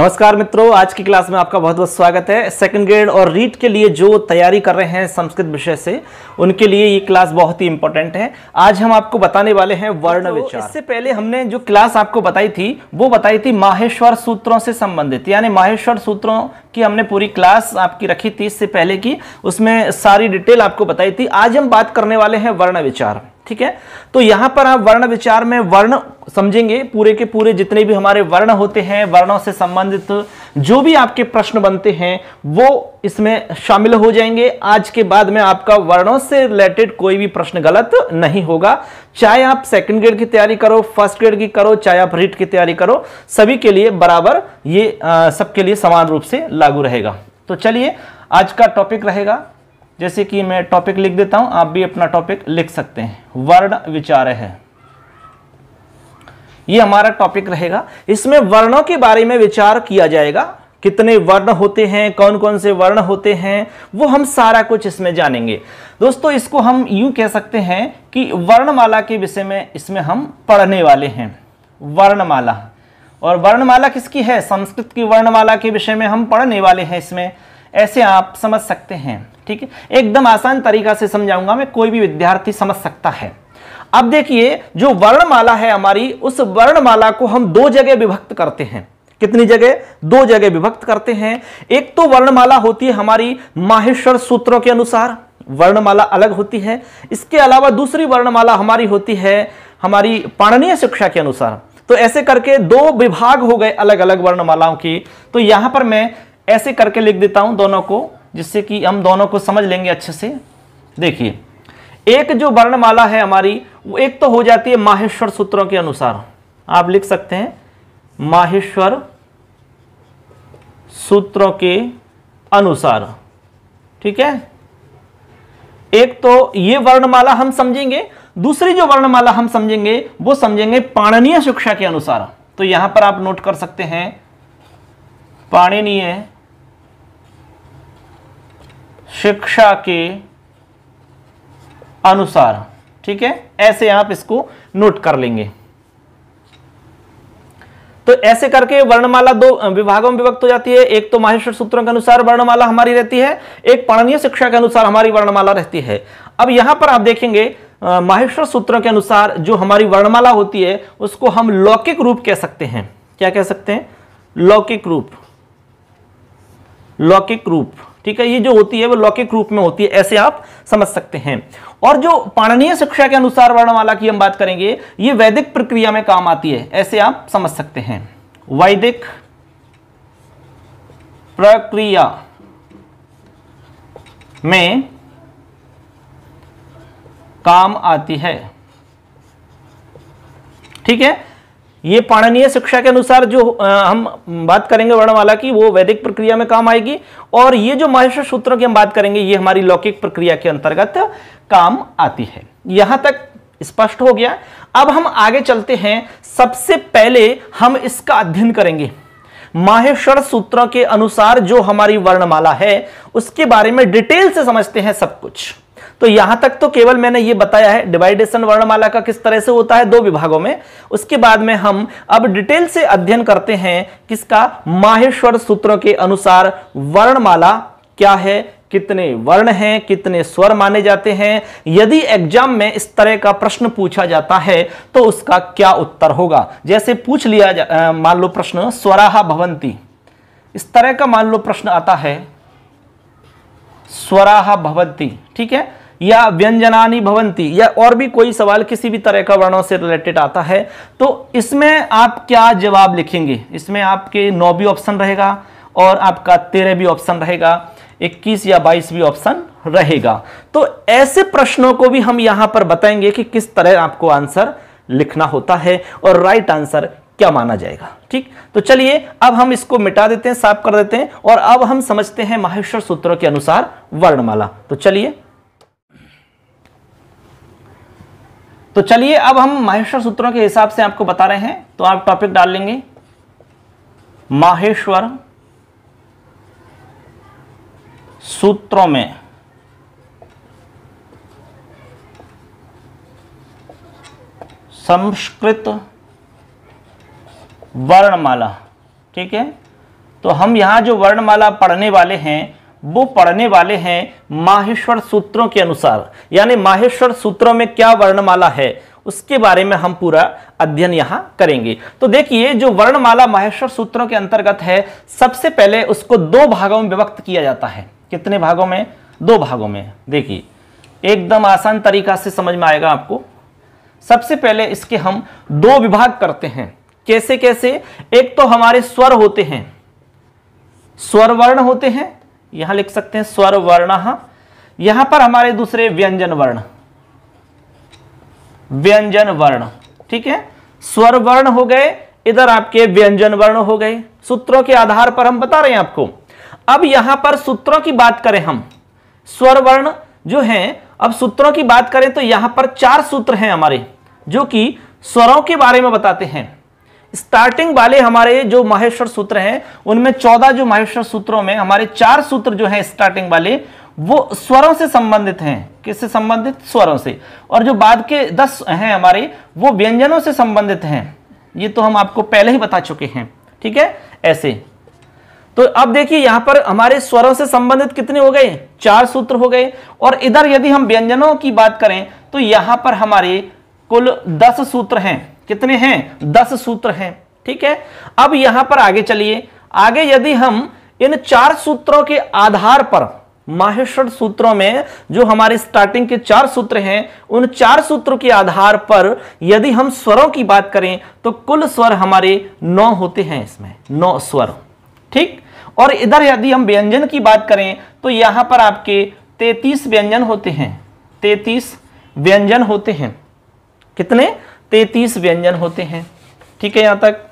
नमस्कार मित्रों आज की क्लास में आपका बहुत बहुत स्वागत है सेकंड ग्रेड और रीट के लिए जो तैयारी कर रहे हैं संस्कृत विषय से उनके लिए ये क्लास बहुत ही इंपॉर्टेंट है आज हम आपको बताने वाले हैं वर्ण विचार इससे पहले हमने जो क्लास आपको बताई थी वो बताई थी माहेश्वर सूत्रों से संबंधित यानी माहेश्वर सूत्रों की हमने पूरी क्लास आपकी रखी थी इससे पहले की उसमें सारी डिटेल आपको बताई थी आज हम बात करने वाले हैं वर्ण विचार ठीक है तो यहां पर आप वर्ण विचार में वर्ण समझेंगे पूरे के पूरे जितने भी हमारे वर्ण होते हैं वर्णों से संबंधित जो भी आपके प्रश्न बनते हैं वो इसमें शामिल हो जाएंगे आज के बाद में आपका वर्णों से रिलेटेड कोई भी प्रश्न गलत नहीं होगा चाहे आप सेकंड ग्रेड की तैयारी करो फर्स्ट ग्रेड की करो चाहे आप रीट की तैयारी करो सभी के लिए बराबर ये सबके लिए समान रूप से लागू रहेगा तो चलिए आज का टॉपिक रहेगा जैसे कि मैं टॉपिक लिख देता हूं आप भी अपना टॉपिक लिख सकते हैं वर्ण विचार है ये हमारा टॉपिक रहेगा इसमें वर्णों के बारे में विचार किया जाएगा कितने वर्ण होते हैं कौन कौन से वर्ण होते हैं वो हम सारा कुछ इसमें जानेंगे दोस्तों इसको हम यूं कह सकते हैं कि वर्णमाला के विषय में इसमें हम पढ़ने वाले हैं वर्णमाला और वर्णमाला किसकी है संस्कृत की वर्णमाला के विषय में हम पढ़ने वाले हैं इसमें ऐसे आप समझ सकते हैं ठीक है एकदम आसान तरीका से समझाऊंगा मैं कोई भी विद्यार्थी समझ सकता है अब देखिए जो वर्णमाला है हमारी उस वर्णमाला को हम दो जगह विभक्त करते हैं कितनी जगह दो जगह विभक्त करते हैं एक तो वर्णमाला होती है हमारी माहेश्वर सूत्रों के अनुसार वर्णमाला अलग होती है इसके अलावा दूसरी वर्णमाला हमारी होती है हमारी पाणनीय शिक्षा के अनुसार तो ऐसे करके दो विभाग हो गए अलग अलग वर्णमालाओं की तो यहां पर मैं ऐसे करके लिख देता हूं दोनों को जिससे कि हम दोनों को समझ लेंगे अच्छे से देखिए एक जो वर्णमाला है हमारी वो एक तो हो जाती है माहेश्वर सूत्रों के अनुसार आप लिख सकते हैं माहेश्वर सूत्रों के अनुसार ठीक है एक तो ये वर्णमाला हम समझेंगे दूसरी जो वर्णमाला हम समझेंगे वो समझेंगे पाणनीय शिक्षा के अनुसार तो यहां पर आप नोट कर सकते हैं पाणनीय शिक्षा के अनुसार ठीक है ऐसे आप इसको नोट कर लेंगे तो ऐसे करके वर्णमाला दो विभागों में विभक्त हो जाती है एक तो माहेश्वर सूत्रों के अनुसार वर्णमाला हमारी रहती है एक पढ़नीय शिक्षा के अनुसार हमारी वर्णमाला रहती है अब यहां पर आप देखेंगे माहेश्वर सूत्रों के अनुसार जो हमारी वर्णमाला होती है उसको हम लौकिक रूप कह सकते हैं क्या कह सकते हैं लौकिक रूप लौकिक रूप ठीक है ये जो होती है वो लौकिक रूप में होती है ऐसे आप समझ सकते हैं और जो पाणनीय शिक्षा के अनुसार वर्णमाला की हम बात करेंगे ये वैदिक प्रक्रिया में काम आती है ऐसे आप समझ सकते हैं वैदिक प्रक्रिया में काम आती है ठीक है ये पाणनीय शिक्षा के अनुसार जो हम बात करेंगे वर्णमाला की वो वैदिक प्रक्रिया में काम आएगी और ये जो महेश्वर सूत्रों की हम बात करेंगे ये हमारी लौकिक प्रक्रिया के अंतर्गत काम आती है यहां तक स्पष्ट हो गया अब हम आगे चलते हैं सबसे पहले हम इसका अध्ययन करेंगे माहेश्वर सूत्रों के अनुसार जो हमारी वर्णमाला है उसके बारे में डिटेल से समझते हैं सब कुछ तो यहां तक तो केवल मैंने ये बताया है डिवाइडेशन वर्णमाला का किस तरह से होता है दो विभागों में उसके बाद में हम अब डिटेल से अध्ययन करते हैं किसका माहेश्वर सूत्रों के अनुसार वर्णमाला क्या है कितने वर्ण हैं कितने स्वर माने जाते हैं यदि एग्जाम में इस तरह का प्रश्न पूछा जाता है तो उसका क्या उत्तर होगा जैसे पूछ लिया मान लो प्रश्न स्वराहा भवंती इस तरह का मान लो प्रश्न आता है स्वराहा भवंती ठीक है या व्यंजनानी भवंती या और भी कोई सवाल किसी भी तरह का वर्णों से रिलेटेड आता है तो इसमें आप क्या जवाब लिखेंगे इसमें आपके नौ भी ऑप्शन रहेगा और आपका तेरह भी ऑप्शन रहेगा इक्कीस या बाईस भी ऑप्शन रहेगा तो ऐसे प्रश्नों को भी हम यहां पर बताएंगे कि किस तरह आपको आंसर लिखना होता है और राइट आंसर क्या माना जाएगा ठीक तो चलिए अब हम इसको मिटा देते हैं साफ कर देते हैं और अब हम समझते हैं माहेश्वर सूत्रों के अनुसार वर्णमाला तो चलिए तो चलिए अब हम माहेश्वर सूत्रों के हिसाब से आपको बता रहे हैं तो आप टॉपिक डाल लेंगे माहेश्वर सूत्रों में संस्कृत वर्णमाला ठीक है तो हम यहां जो वर्णमाला पढ़ने वाले हैं वो पढ़ने वाले हैं माहेश्वर सूत्रों के अनुसार यानी माहेश्वर सूत्रों में क्या वर्णमाला है उसके बारे में हम पूरा अध्ययन यहां करेंगे तो देखिए जो वर्णमाला माहेश्वर सूत्रों के अंतर्गत है सबसे पहले उसको दो भागों में विभक्त किया जाता है कितने भागों में दो भागों में देखिए एकदम आसान तरीका से समझ में आएगा आपको सबसे पहले इसके हम दो विभाग करते हैं कैसे कैसे एक तो हमारे स्वर होते हैं स्वर वर्ण होते हैं यहां लिख सकते हैं स्वर वर्ण यहां पर हमारे दूसरे व्यंजन वर्ण व्यंजन वर्ण ठीक है स्वर वर्ण हो गए इधर आपके व्यंजन वर्ण हो गए सूत्रों के आधार पर हम बता रहे हैं आपको अब यहां पर सूत्रों की बात करें हम स्वर वर्ण जो है अब सूत्रों की बात करें तो यहां पर चार सूत्र हैं हमारे जो कि स्वरों के बारे में बताते हैं स्टार्टिंग वाले हमारे जो माहेश्वर सूत्र हैं उनमें चौदह जो माहेश्वर सूत्रों में हमारे चार सूत्र जो हैं स्टार्टिंग वाले वो स्वरों से संबंधित हैं किससे संबंधित स्वरों से और जो बाद के दस हैं हमारे वो व्यंजनों से संबंधित हैं ये तो हम आपको पहले ही बता चुके हैं ठीक है ऐसे तो अब देखिए यहां पर हमारे स्वरों से संबंधित कितने हो गए चार सूत्र हो गए और इधर यदि हम व्यंजनों की बात करें तो यहां पर हमारे कुल दस सूत्र हैं कितने हैं दस सूत्र हैं ठीक है अब यहां पर आगे चलिए आगे यदि हम इन चार सूत्रों के आधार पर माहेश्वर सूत्रों में जो हमारे स्टार्टिंग के चार सूत्र हैं उन चार सूत्रों के आधार पर यदि हम स्वरों की बात करें तो कुल स्वर हमारे नौ होते हैं इसमें नौ स्वर ठीक और इधर यदि हम व्यंजन की बात करें तो यहां पर आपके तैतीस व्यंजन होते हैं तैतीस व्यंजन होते हैं कितने तैतीस व्यंजन होते हैं ठीक है यहां तक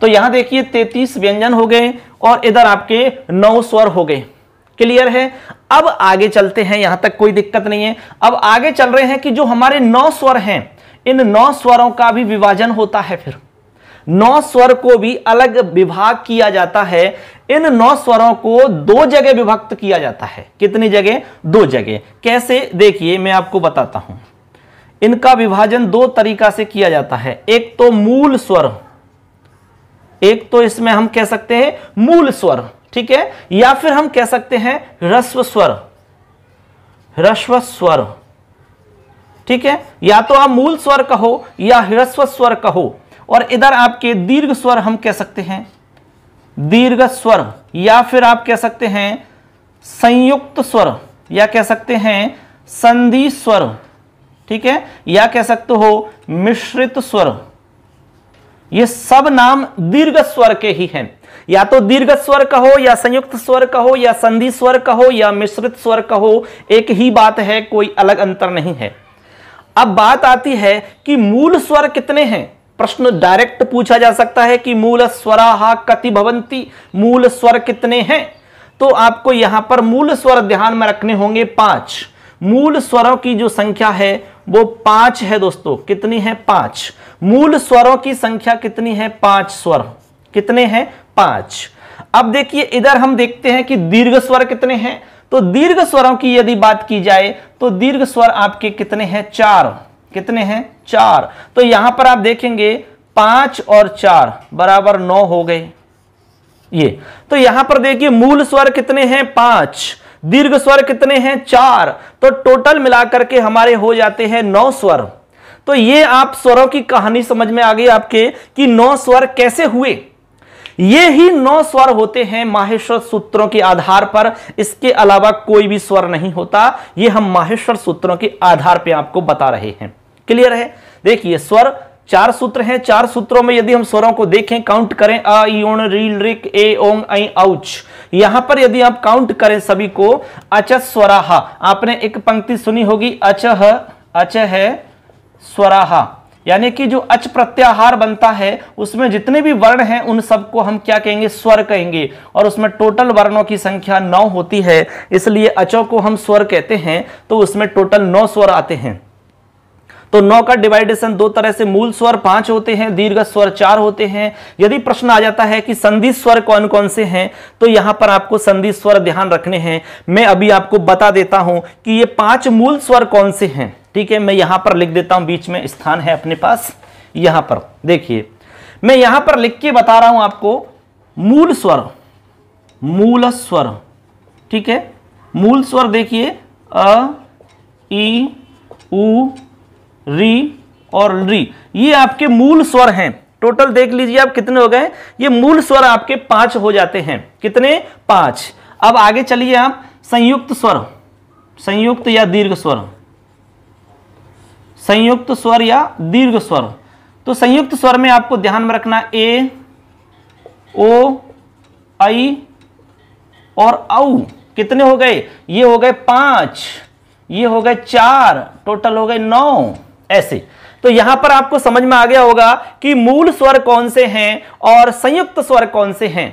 तो यहां देखिए तैतीस व्यंजन हो गए और इधर आपके नौ स्वर हो गए क्लियर है अब आगे चलते हैं यहां तक कोई दिक्कत नहीं है अब आगे चल रहे हैं कि जो हमारे नौ स्वर हैं इन नौ स्वरों का भी विभाजन होता है फिर नौ स्वर को भी अलग विभाग किया जाता है इन नौ स्वरों को दो जगह विभक्त किया जाता है कितनी जगह दो जगह कैसे देखिए मैं आपको बताता हूं इनका विभाजन दो तरीका से किया जाता है एक तो मूल स्वर एक तो इसमें हम कह सकते हैं मूल स्वर ठीक है या फिर हम कह सकते हैं रस्व स्वर रस्व स्वर ठीक है या तो आप मूल स्वर कहो या ह्रस्व स्वर कहो और इधर आपके दीर्घ स्वर हम कह सकते हैं दीर्घ स्वर या फिर आप कह सकते हैं संयुक्त स्वर या कह सकते हैं संधि स्वर ठीक है या कह सकते हो मिश्रित स्वर ये सब नाम दीर्घ स्वर के ही हैं या तो दीर्घ स्वर कहो या संयुक्त स्वर कहो या संधि स्वर कहो या मिश्रित स्वर कहो एक ही बात है कोई अलग अंतर नहीं है अब बात आती है कि मूल स्वर कितने हैं प्रश्न डायरेक्ट पूछा जा सकता है कि मूल स्वराहा कति भवंती मूल स्वर कितने हैं तो आपको यहां पर मूल स्वर ध्यान में रखने होंगे पांच मूल स्वरों की जो संख्या है वो पांच है दोस्तों कितनी है पांच मूल स्वरों की संख्या कितनी है पांच स्वर कितने हैं पांच अब देखिए इधर हम देखते हैं कि दीर्घ स्वर कितने हैं तो दीर्घ स्वरों की यदि बात की जाए तो दीर्घ स्वर आपके कितने हैं चार कितने हैं चार तो यहां पर आप देखेंगे पांच और चार बराबर नौ हो गए ये तो यहां पर देखिए मूल स्वर कितने हैं पांच दीर्घ स्वर कितने हैं चार तो टोटल मिलाकर के हमारे हो जाते हैं नौ स्वर तो ये आप स्वरों की कहानी समझ में आ गई आपके कि नौ स्वर कैसे हुए ये ही नौ स्वर होते हैं माहेश्वर सूत्रों के आधार पर इसके अलावा कोई भी स्वर नहीं होता ये हम माहेश्वर सूत्रों के आधार पे आपको बता रहे हैं क्लियर है देखिए स्वर चार सूत्र हैं चार सूत्रों में यदि हम स्वरों को देखें काउंट करें अ योन रील रिक ए ओंग औच यहां पर यदि आप काउंट करें सभी को अच स्वराहा आपने एक पंक्ति सुनी होगी अच अच है स्वराहा यानी कि जो अच प्रत्याहार बनता है उसमें जितने भी वर्ण हैं उन सबको हम क्या कहेंगे स्वर कहेंगे और उसमें टोटल वर्णों की संख्या नौ होती है इसलिए अचों को हम स्वर कहते हैं तो उसमें टोटल नौ स्वर आते हैं तो नौ का डिवाइडेशन दो तरह से मूल स्वर पांच होते हैं दीर्घ स्वर चार होते हैं यदि प्रश्न आ जाता है कि संधि स्वर कौन कौन से हैं तो यहां पर आपको संधि स्वर ध्यान रखने हैं मैं अभी आपको बता देता हूं कि ये पांच मूल स्वर कौन से हैं ठीक है मैं यहां पर लिख देता हूं बीच में स्थान है अपने पास यहां पर देखिए मैं यहां पर लिख के बता रहा हूं आपको मूल स्वर मूल स्वर ठीक है मूल स्वर देखिए अ ई उ री और री ये आपके मूल स्वर हैं टोटल देख लीजिए आप कितने हो गए ये मूल स्वर आपके पांच हो जाते हैं कितने पांच अब आगे चलिए आप संयुक्त स्वर संयुक्त या दीर्घ स्वर संयुक्त स्वर या दीर्घ स्वर तो संयुक्त स्वर में आपको ध्यान में रखना ए ओ आई और औ कितने हो गए ये हो गए पांच ये हो गए चार टोटल हो गए नौ ऐसे तो यहां पर आपको समझ में आ गया होगा कि मूल स्वर कौन से हैं और संयुक्त स्वर कौन से हैं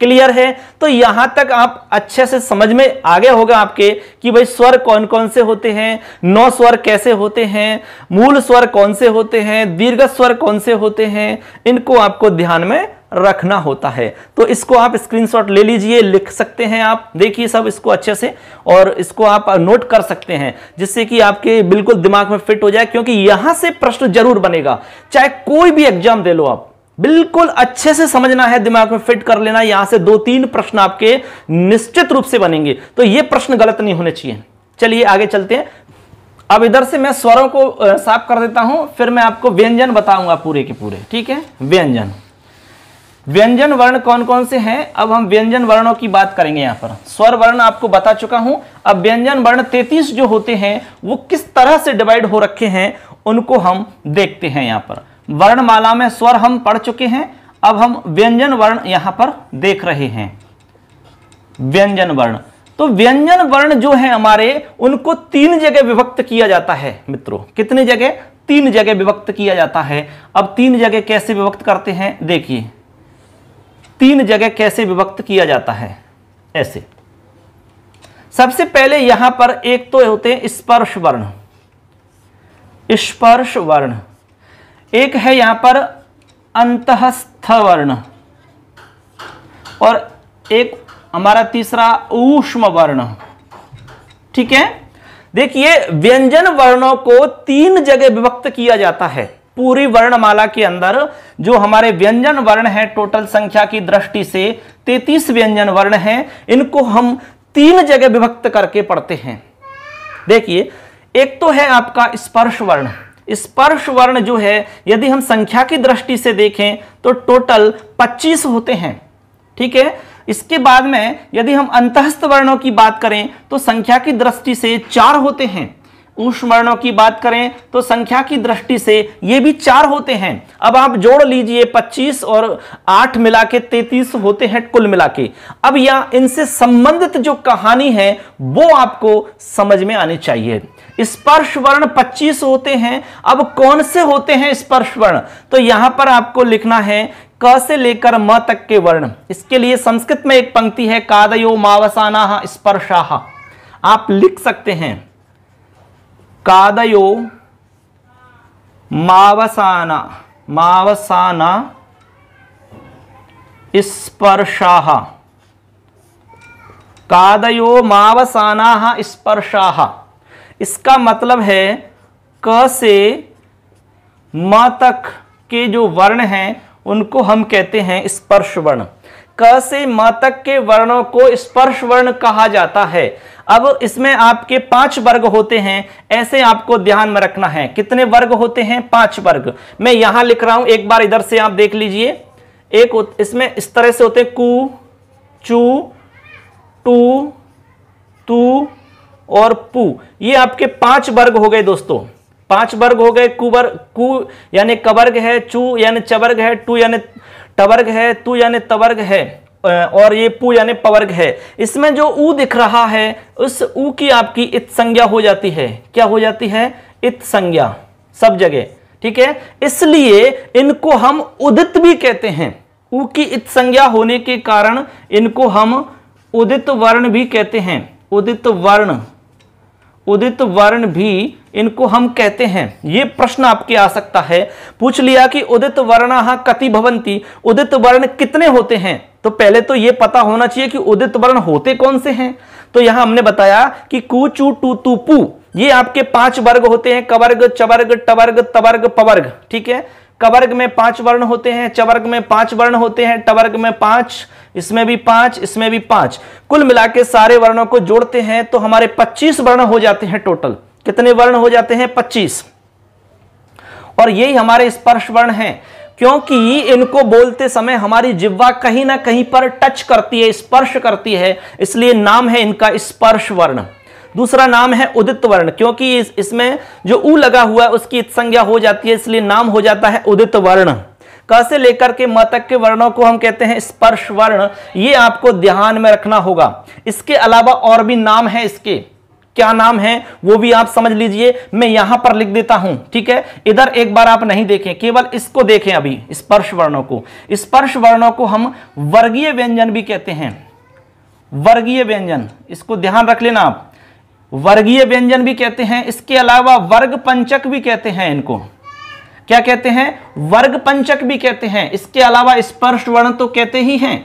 क्लियर है तो यहां तक आप अच्छे से समझ में आ गया होगा आपके कि भाई स्वर कौन कौन से होते हैं नौ स्वर कैसे होते हैं मूल स्वर कौन से होते हैं दीर्घ स्वर कौन से होते हैं इनको आपको ध्यान में रखना होता है तो इसको आप स्क्रीनशॉट ले लीजिए लिख सकते हैं आप देखिए सब इसको अच्छे से और इसको आप नोट कर सकते हैं जिससे कि आपके बिल्कुल दिमाग में फिट हो जाए क्योंकि यहां से प्रश्न जरूर बनेगा चाहे कोई भी एग्जाम दे लो आप बिल्कुल अच्छे से समझना है दिमाग में फिट कर लेना यहां से दो तीन प्रश्न आपके निश्चित रूप से बनेंगे तो ये प्रश्न गलत नहीं होने चाहिए चलिए आगे चलते हैं अब इधर से मैं स्वरों को साफ कर देता हूं फिर मैं आपको व्यंजन बताऊंगा पूरे के पूरे ठीक है व्यंजन व्यंजन वर्ण कौन कौन से हैं अब हम व्यंजन वर्णों की बात करेंगे यहां पर स्वर वर्ण आपको बता चुका हूं अब व्यंजन वर्ण तैतीस जो होते हैं वो किस तरह से डिवाइड हो रखे हैं उनको हम देखते हैं यहां पर वर्णमाला में स्वर हम पढ़ चुके हैं अब हम व्यंजन वर्ण यहां पर देख रहे हैं व्यंजन वर्ण तो व्यंजन वर्ण जो है हमारे उनको तीन जगह विभक्त किया जाता है मित्रों कितने जगह तीन जगह विभक्त किया जाता है अब तीन जगह कैसे विभक्त करते हैं देखिए तीन जगह कैसे विभक्त किया जाता है ऐसे सबसे पहले यहां पर एक तो होते हैं स्पर्श वर्ण स्पर्श वर्ण एक है यहां पर अंतस्थ वर्ण और एक हमारा तीसरा ऊष्म वर्ण ठीक है देखिए व्यंजन वर्णों को तीन जगह विभक्त किया जाता है पूरी वर्णमाला के अंदर जो हमारे व्यंजन वर्ण हैं टोटल संख्या की दृष्टि से तैतीस व्यंजन वर्ण हैं इनको हम तीन जगह विभक्त करके पढ़ते हैं देखिए एक तो है आपका स्पर्श वर्ण स्पर्श वर्ण जो है यदि हम संख्या की दृष्टि से देखें तो टोटल 25 होते हैं ठीक है इसके बाद में यदि हम अंतस्थ वर्णों की बात करें तो संख्या की दृष्टि से चार होते हैं ऊष्मर्णों की बात करें तो संख्या की दृष्टि से ये भी चार होते हैं अब आप जोड़ लीजिए 25 और 8 मिला के तैतीस होते हैं कुल मिला के अब या इनसे संबंधित जो कहानी है वो आपको समझ में आनी चाहिए स्पर्श वर्ण 25 होते हैं अब कौन से होते हैं स्पर्श वर्ण तो यहां पर आपको लिखना है क से लेकर म तक के वर्ण इसके लिए संस्कृत में एक पंक्ति है कादयो मावसाना स्पर्शाह आप लिख सकते हैं कादयो मावसाना मावसाना स्पर्शाह कादयो मावसाना स्पर्शाह इसका मतलब है क से म तक के जो वर्ण हैं उनको हम कहते हैं स्पर्श वर्ण क से म तक के वर्णों को स्पर्श वर्ण कहा जाता है अब इसमें आपके पांच वर्ग होते हैं ऐसे आपको ध्यान में रखना है कितने वर्ग होते हैं पांच वर्ग मैं यहां लिख रहा हूं एक बार इधर से आप देख लीजिए एक इसमें इस तरह से होते कु चू टू तू और पू ये आपके पांच वर्ग हो गए दोस्तों पांच वर्ग हो गए कुवर कु यानी कवर्ग है चू यानी चवर्ग है टू यानी टवर्ग है तू यानी तवर्ग है और ये पू यानी पवर्ग है इसमें जो ऊ दिख रहा है उस ऊ की आपकी इत संज्ञा हो जाती है क्या हो जाती है इत संज्ञा सब जगह ठीक है इसलिए इनको हम उदित भी कहते हैं ऊ की इत संज्ञा होने के कारण इनको हम उदित वर्ण भी कहते हैं उदित वर्ण उदित वर्ण भी इनको हम कहते हैं ये प्रश्न आपके आ सकता है पूछ लिया कि उदित वर्ण कति भवंती उदित वर्ण कितने होते हैं तो पहले तो ये पता होना चाहिए कि उदित वर्ण होते कौन से हैं तो यहां हमने बताया कि कुचू टू तुपू ये आपके पांच वर्ग होते हैं कवर्ग चवर्ग टवर्ग तवर्ग पवर्ग ठीक है कवर्ग में पांच वर्ण होते हैं चवर्ग में पांच वर्ण होते हैं टवर्ग में पांच इसमें भी पांच इसमें भी पांच कुल मिला के सारे वर्णों को जोड़ते हैं तो हमारे पच्चीस वर्ण हो जाते हैं टोटल कितने वर्ण हो जाते हैं पच्चीस और यही हमारे स्पर्श वर्ण हैं क्योंकि इनको बोलते समय हमारी जिब्वा कहीं ना कहीं पर टच करती है स्पर्श करती है इसलिए नाम है इनका स्पर्श वर्ण दूसरा नाम है उदित वर्ण क्योंकि इस, इसमें जो ऊ लगा हुआ है उसकी संज्ञा हो जाती है इसलिए नाम हो जाता है उदित वर्ण कैसे लेकर के मतक के वर्णों को हम कहते हैं स्पर्श वर्ण ये आपको ध्यान में रखना होगा इसके अलावा और भी नाम है इसके क्या नाम है वो भी आप समझ लीजिए मैं यहां पर लिख देता हूं ठीक है इधर एक बार आप नहीं देखें केवल इसको देखें अभी स्पर्श वर्णों को स्पर्श वर्णों को हम वर्गीय व्यंजन भी कहते हैं वर्गीय व्यंजन इसको ध्यान रख लेना आप वर्गीय व्यंजन भी कहते हैं इसके अलावा वर्ग पंचक भी कहते हैं इनको क्या कहते हैं वर्ग पंचक भी कहते हैं इसके अलावा स्पर्श वर्ण तो कहते ही हैं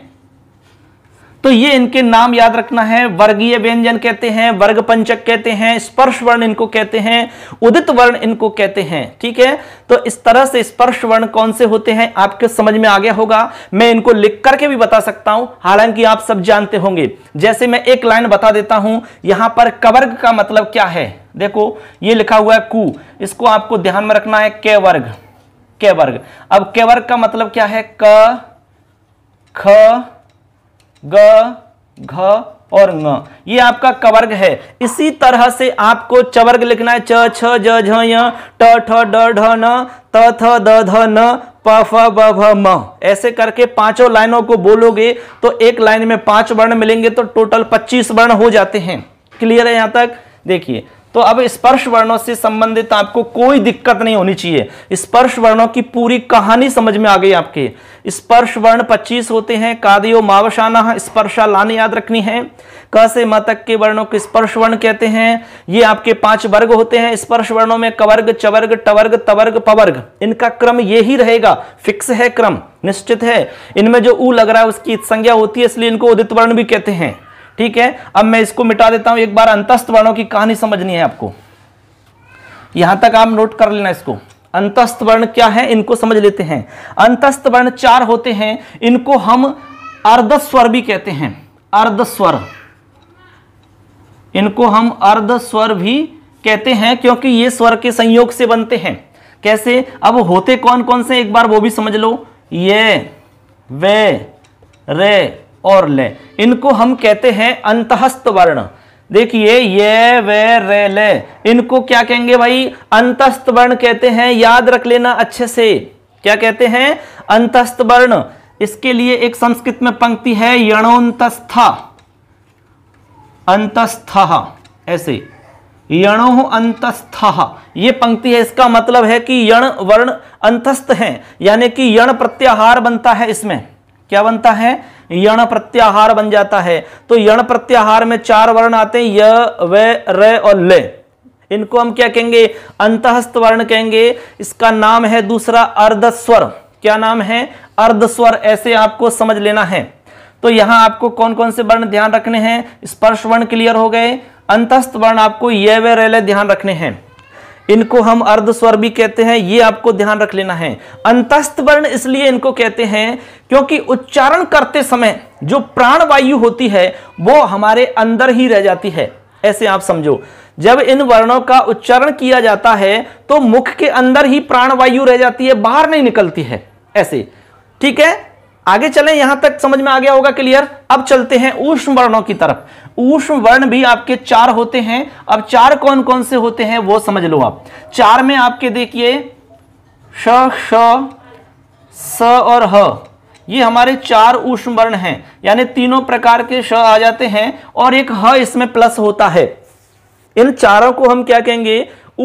तो ये इनके नाम याद रखना है वर्गीय व्यंजन कहते हैं वर्ग पंचक कहते हैं स्पर्श वर्ण इनको कहते हैं उदित वर्ण इनको कहते हैं ठीक है तो इस तरह से स्पर्श वर्ण कौन से होते हैं आपके समझ में आ गया होगा मैं इनको लिख करके भी बता सकता हूं हालांकि आप सब जानते होंगे जैसे मैं एक लाइन बता देता हूं यहां पर कवर्ग का मतलब क्या है देखो ये लिखा हुआ है कु इसको आपको ध्यान में रखना है के वर्ग के वर्ग अब के वर्ग का मतलब क्या है क ख ग घ और ङ ये आपका कवर्ग है इसी तरह से आपको चवर्ग लिखना है च छ ज झ य ट ठ ड ढ न त थ द ध न प फ ब भ म ऐसे करके पांचों लाइनों को बोलोगे तो एक लाइन में पांच वर्ण मिलेंगे तो टोटल पच्चीस वर्ण हो जाते हैं क्लियर है यहां तक देखिए तो अब स्पर्श वर्णों से संबंधित आपको कोई दिक्कत नहीं होनी चाहिए स्पर्श वर्णों की पूरी कहानी समझ में आ गई आपके स्पर्श वर्ण 25 होते हैं कादियो मावशाना स्पर्शा लाने याद रखनी है क से मतक के वर्णों को स्पर्श वर्ण कहते हैं ये आपके पांच वर्ग होते हैं स्पर्श वर्णों में कवर्ग चवर्ग टवर्ग तवर्ग पवर्ग इनका क्रम ही रहेगा फिक्स है क्रम निश्चित है इनमें जो ऊ लग रहा है उसकी संज्ञा होती है इसलिए इनको उदित वर्ण भी कहते हैं ठीक है अब मैं इसको मिटा देता हूं एक बार अंतस्थ वर्णों की कहानी समझनी है आपको यहां तक आप नोट कर लेना इसको अंतस्थ वर्ण क्या है इनको समझ लेते हैं अंतस्थ वर्ण चार होते हैं इनको हम अर्धस्वर भी कहते हैं अर्धस्वर इनको हम अर्धस्वर भी कहते हैं क्योंकि ये स्वर के संयोग से बनते हैं कैसे अब होते कौन कौन से एक बार वो भी समझ लो ये वे रे और ले इनको हम कहते हैं अंतहस्त वर्ण देखिए ये वे रे ले इनको क्या कहेंगे भाई अंतस्त वर्ण कहते हैं याद रख लेना अच्छे से क्या कहते हैं अंतस्त वर्ण इसके लिए एक संस्कृत में पंक्ति है यणोतस्था अंतस्था ऐसे यणो अंतस्था ये पंक्ति है इसका मतलब है कि यण वर्ण अंतस्थ हैं यानी कि यण प्रत्याहार बनता है इसमें क्या बनता है यण प्रत्याहार बन जाता है तो यण प्रत्याहार में चार वर्ण आते हैं य व र और ले इनको हम क्या कहेंगे अंतहस्त वर्ण कहेंगे इसका नाम है दूसरा अर्धस्वर क्या नाम है अर्धस्वर ऐसे आपको समझ लेना है तो यहां आपको कौन कौन से वर्ण ध्यान रखने हैं स्पर्श वर्ण क्लियर हो गए अंतस्थ वर्ण आपको ये वे रेले ध्यान रखने हैं इनको हम अर्ध स्वर भी कहते हैं ये आपको ध्यान रख लेना है अंतस्थ वर्ण इसलिए इनको कहते हैं क्योंकि उच्चारण करते समय जो प्राणवायु होती है वो हमारे अंदर ही रह जाती है ऐसे आप समझो जब इन वर्णों का उच्चारण किया जाता है तो मुख के अंदर ही प्राणवायु रह जाती है बाहर नहीं निकलती है ऐसे ठीक है आगे चलें यहां तक समझ में आ गया होगा क्लियर अब चलते हैं उष्ण वर्णों की तरफ उष्ण वर्ण भी आपके चार होते हैं अब चार कौन कौन से होते हैं वो समझ लो आप चार में आपके देखिए श श स और ह ये हमारे चार उष्ण वर्ण हैं यानी तीनों प्रकार के श आ जाते हैं और एक ह इसमें प्लस होता है इन चारों को हम क्या कहेंगे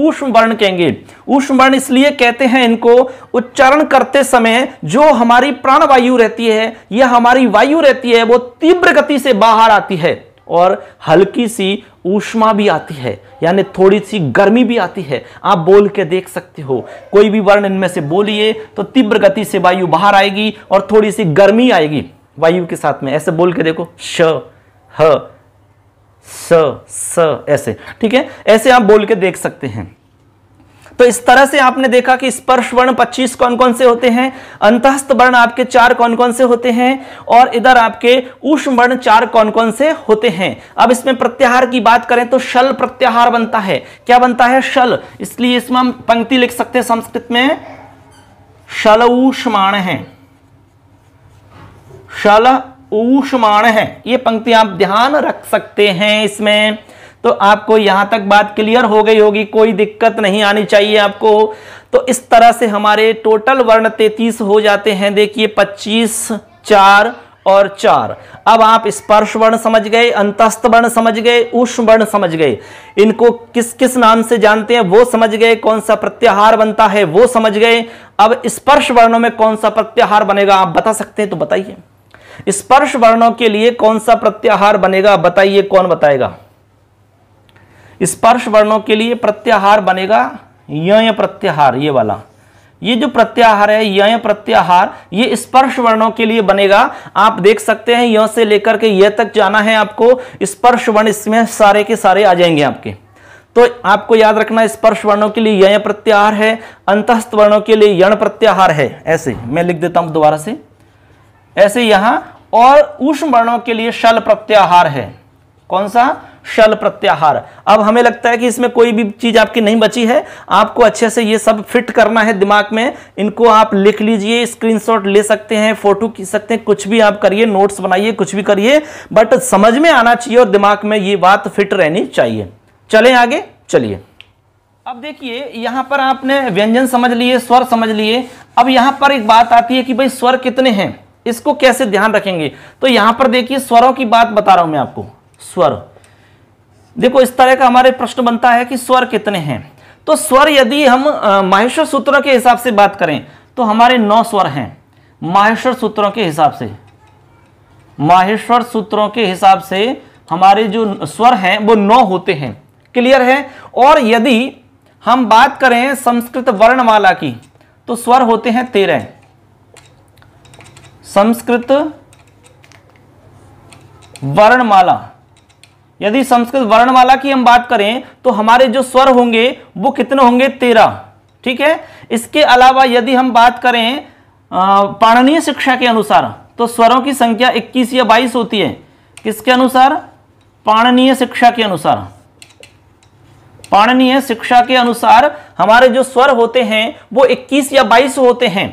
उष्ण वर्ण कहेंगे उष्ण वर्ण इसलिए कहते हैं इनको उच्चारण करते समय जो हमारी प्राण वायु रहती है या हमारी वायु रहती है वो तीव्र गति से बाहर आती है और हल्की सी ऊष्मा भी आती है यानी थोड़ी सी गर्मी भी आती है आप बोल के देख सकते हो कोई भी वर्ण इनमें से बोलिए तो तीव्र गति से वायु बाहर आएगी और थोड़ी सी गर्मी आएगी वायु के साथ में ऐसे बोल के देखो श ह स स ऐसे ठीक है ऐसे आप बोल के देख सकते हैं तो इस तरह से आपने देखा कि स्पर्श वर्ण 25 कौन कौन से होते हैं अंतस्थ वर्ण आपके चार कौन कौन से होते हैं और इधर आपके उष्ण वर्ण चार कौन कौन से होते हैं अब इसमें प्रत्याहार की बात करें तो शल प्रत्याहार बनता है क्या बनता है शल इसलिए इसमें हम पंक्ति लिख सकते हैं संस्कृत में शल ऊष्माण है शल ऊष्माण है ये पंक्ति आप ध्यान रख सकते हैं इसमें तो आपको यहां तक बात क्लियर हो गई होगी कोई दिक्कत नहीं आनी चाहिए आपको तो इस तरह से हमारे टोटल वर्ण तैतीस हो जाते हैं देखिए पच्चीस चार और चार अब आप स्पर्श वर्ण समझ गए अंतस्थ वर्ण समझ गए उष्ण वर्ण समझ गए इनको किस किस नाम से जानते हैं वो समझ गए कौन सा प्रत्याहार बनता है वो समझ गए अब स्पर्श वर्णों में कौन सा प्रत्याहार बनेगा आप बता सकते हैं तो बताइए स्पर्श वर्णों के लिए कौन सा प्रत्याहार बनेगा बताइए कौन बताएगा स्पर्श वर्णों के लिए प्रत्याहार बनेगा यय प्रत्याहार ये वाला ये जो प्रत्याहार है यय प्रत्याहार ये स्पर्श वर्णों के लिए बनेगा आप देख सकते हैं य से लेकर के यह तक जाना है आपको स्पर्श वर्ण इसमें सारे के सारे आ जाएंगे आपके तो आपको याद रखना स्पर्श वर्णों के लिए यय प्रत्याहार है अंतस्थ वर्णों के लिए यण प्रत्याहार है ऐसे मैं लिख देता हूं दोबारा से ऐसे यहां और उष्ण वर्णों के लिए शल प्रत्याहार है कौन सा शल प्रत्याहार अब हमें लगता है कि इसमें कोई भी चीज़ आपकी नहीं बची है आपको अच्छे से ये सब फिट करना है दिमाग में इनको आप लिख लीजिए स्क्रीनशॉट ले सकते हैं फोटो खींच सकते हैं कुछ भी आप करिए नोट्स बनाइए कुछ भी करिए बट समझ में आना चाहिए और दिमाग में ये बात फिट रहनी चाहिए चले आगे चलिए अब देखिए यहां पर आपने व्यंजन समझ लिए स्वर समझ लिए अब यहां पर एक बात आती है कि भाई स्वर कितने हैं इसको कैसे ध्यान रखेंगे तो यहां पर देखिए स्वरों की बात बता रहा हूं मैं आपको स्वर देखो इस तरह का हमारे प्रश्न बनता है कि स्वर कितने हैं तो स्वर यदि हम माहेश्वर सूत्रों के हिसाब से बात करें तो हमारे नौ स्वर हैं माहेश्वर सूत्रों के हिसाब से माहेश्वर सूत्रों के हिसाब से हमारे जो स्वर हैं वो नौ होते हैं क्लियर है और यदि हम बात करें संस्कृत वर्णमाला की तो स्वर होते हैं तेरह संस्कृत वर्णमाला यदि संस्कृत वर्णमाला की हम बात करें तो हमारे जो स्वर होंगे वो कितने होंगे तेरह ठीक है इसके अलावा यदि हम बात करें पाणनीय शिक्षा के अनुसार तो स्वरों की संख्या 21 या 22 होती है किसके अनुसार पाणनीय शिक्षा के अनुसार पाणनीय शिक्षा के अनुसार हमारे जो स्वर होते हैं वो 21 या 22 होते हैं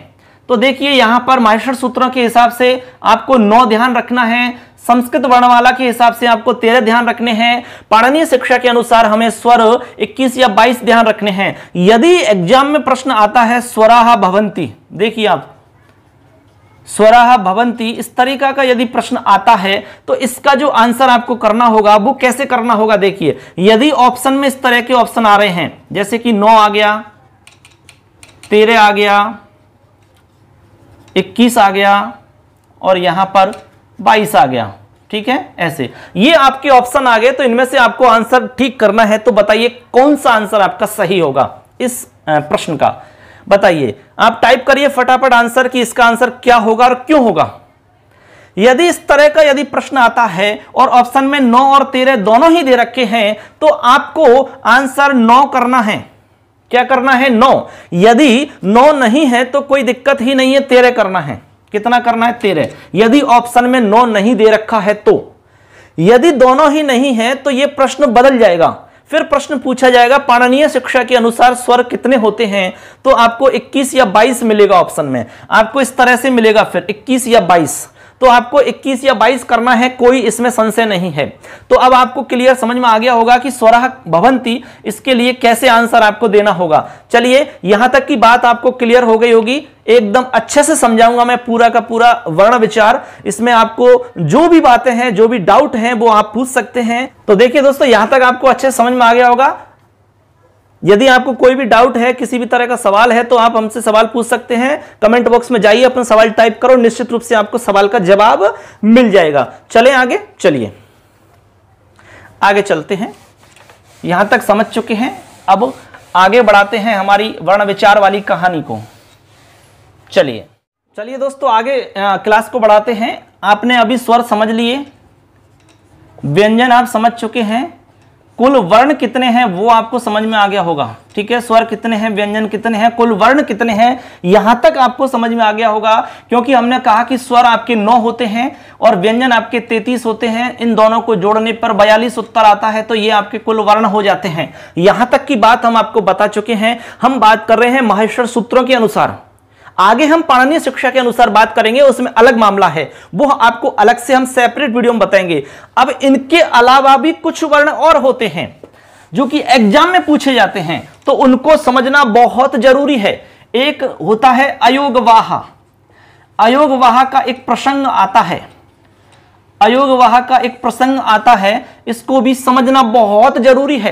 तो देखिए यहां पर माहेश्वर सूत्रों के हिसाब से आपको नौ ध्यान रखना है संस्कृत वर्णमाला के हिसाब से आपको तेरह ध्यान रखने हैं पाणनीय शिक्षा के अनुसार हमें स्वर 21 या 22 ध्यान रखने हैं यदि एग्जाम में प्रश्न आता है स्वराह भवंती देखिए आप स्वराह भवंती इस तरीका का यदि प्रश्न आता है तो इसका जो आंसर आपको करना होगा वो कैसे करना होगा देखिए यदि ऑप्शन में इस तरह के ऑप्शन आ रहे हैं जैसे कि नौ आ गया तेरह आ गया इक्कीस आ गया और यहां पर बाईस आ गया ठीक है ऐसे ये आपके ऑप्शन आ गए तो इनमें से आपको आंसर ठीक करना है तो बताइए कौन सा आंसर आपका सही होगा इस प्रश्न का बताइए आप टाइप करिए फटाफट आंसर कि इसका आंसर क्या होगा और क्यों होगा यदि इस तरह का यदि प्रश्न आता है और ऑप्शन में नौ और तेरह दोनों ही दे रखे हैं तो आपको आंसर नौ करना है क्या करना है नौ यदि नौ नहीं है तो कोई दिक्कत ही नहीं है तेरह करना है कितना करना है तेरह यदि ऑप्शन में नौ नहीं दे रखा है तो यदि दोनों ही नहीं है तो यह प्रश्न बदल जाएगा फिर प्रश्न पूछा जाएगा पाणनीय शिक्षा के अनुसार स्वर कितने होते हैं तो आपको 21 या 22 मिलेगा ऑप्शन में आपको इस तरह से मिलेगा फिर 21 या तो आपको 21 या 22 करना है कोई इसमें संशय नहीं है तो अब आपको क्लियर समझ में आ गया होगा कि स्वराह भवंती इसके लिए कैसे आंसर आपको देना होगा चलिए यहां तक की बात आपको क्लियर हो गई होगी एकदम अच्छे से समझाऊंगा मैं पूरा का पूरा वर्ण विचार इसमें आपको जो भी बातें हैं जो भी डाउट हैं वो आप पूछ सकते हैं तो देखिए दोस्तों यहां तक आपको अच्छे समझ में आ गया होगा यदि आपको कोई भी डाउट है किसी भी तरह का सवाल है तो आप हमसे सवाल पूछ सकते हैं कमेंट बॉक्स में जाइए अपना सवाल टाइप करो निश्चित रूप से आपको सवाल का जवाब मिल जाएगा चले आगे चलिए आगे चलते हैं यहां तक समझ चुके हैं अब आगे बढ़ाते हैं हमारी वर्ण विचार वाली कहानी को चलिए चलिए दोस्तों आगे क्लास को बढ़ाते हैं आपने अभी स्वर समझ लिए व्यंजन आप समझ चुके हैं कुल वर्ण कितने हैं वो आपको समझ में आ गया होगा ठीक है स्वर कितने हैं व्यंजन कितने हैं कुल वर्ण कितने हैं यहां तक आपको समझ में आ गया होगा क्योंकि हमने कहा कि स्वर आपके नौ होते हैं और व्यंजन आपके तैतीस होते हैं इन दोनों को जोड़ने पर बयालीस उत्तर आता है तो ये आपके कुल वर्ण हो जाते हैं यहां तक की बात हम आपको बता चुके हैं हम बात कर रहे हैं माहेश्वर सूत्रों के अनुसार आगे हम पाननीय शिक्षा के अनुसार बात करेंगे उसमें अलग मामला है वो आपको अलग से हम सेपरेट वीडियो में बताएंगे अब इनके अलावा भी कुछ वर्ण और होते हैं जो कि एग्जाम में पूछे जाते हैं तो उनको समझना बहुत जरूरी है एक होता है अयोगवाह अयोगवाह का एक प्रसंग आता है अयोगवाह का एक प्रसंग आता है इसको भी समझना बहुत जरूरी है